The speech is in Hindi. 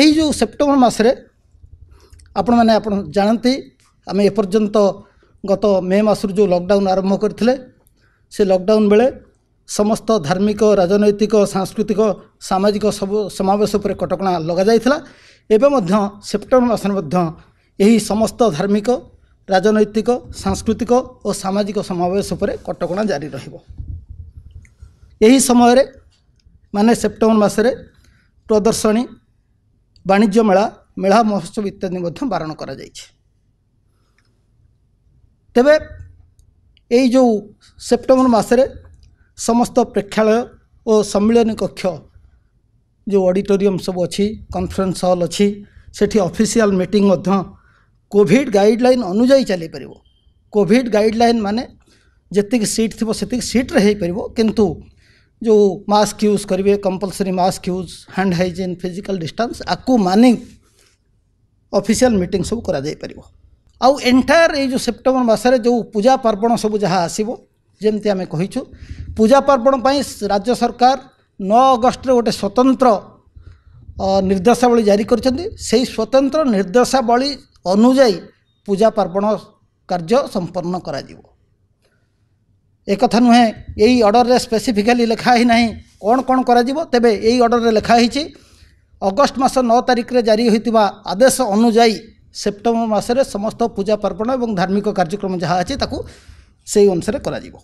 ଏହି ଯେଉଁ ସେପ୍ଟେମ୍ବର ମାସରେ ଆପଣମାନେ ଆପଣ ଜାଣନ୍ତି ଆମେ ଏପର୍ଯ୍ୟନ୍ତ ଗତ ମେ ମାସରୁ ଯେଉଁ ଲକ୍ଡାଉନ୍ ଆରମ୍ଭ କରିଥିଲେ ସେ ଲକ୍ଡାଉନ୍ ବେଳେ ସମସ୍ତ ଧାର୍ମିକ ରାଜନୈତିକ ସାଂସ୍କୃତିକ ସାମାଜିକ ସବୁ ସମାବେଶ ଉପରେ କଟକଣା ଲଗାଯାଇଥିଲା ଏବେ ମଧ୍ୟ ସେପ୍ଟେମ୍ବର ମାସରେ ମଧ୍ୟ ଏହି ସମସ୍ତ ଧାର୍ମିକ ରାଜନୈତିକ ସାଂସ୍କୃତିକ ଓ ସାମାଜିକ ସମାବେଶ ଉପରେ କଟକଣା ଜାରି ରହିବ ଏହି ସମୟରେ ମାନେ ସେପ୍ଟେମ୍ବର ମାସରେ ପ୍ରଦର୍ଶନୀ वाणिज्य मेला मेला महोत्सव इत्यादि बारण कर तेब यो सेप्टेम्बर मसरे समस्त प्रेक्षालय और सम्मिलन कक्ष जो ऑडिटोरियम सब अच्छी कन्फरेन्स हल अच्छी से अफिशियाल मीट कोड गाइडलाइन अनुजाई पार कोड गाइडलाइन माने जी सीट थी से सीट्रेपर कितु जो मास्क यूज करेंगे compulsory mask use hand hygiene physical distance आपको माने ऑफिशियल मीटिंग सब कर आउ एंटायर ये सेप्टेम्बर मस जो पूजा पार्वण सब जहाँ आसो जमी आम कही पूजा पार्वण राज्य सरकार नौ अगस्ट गोटे स्वतंत्र निर्देशावली जारी कर स्वतंत्र निर्देशावली अनुजाई पूजा पार्वण कार्य संपन्न करा हो ଏକଥା ନୁହେଁ ଏଇ ଅର୍ଡ଼ରରେ ସ୍ପେସିଫିକାଲି ଲେଖା ହୋଇନାହିଁ କ'ଣ କ'ଣ କରାଯିବ ତେବେ ଏଇ ଅର୍ଡ଼ରରେ ଲେଖା ହୋଇଛି ଅଗଷ୍ଟ ମାସ ନଅ ତାରିଖରେ ଜାରି ହୋଇଥିବା ଆଦେଶ ଅନୁଯାୟୀ ସେପ୍ଟେମ୍ବର ମାସରେ ସମସ୍ତ ପୂଜା ପାର୍ବଣ ଏବଂ ଧାର୍ମିକ କାର୍ଯ୍ୟକ୍ରମ ଯାହା ଅଛି ତାକୁ ସେହି ଅନୁସାରେ କରାଯିବ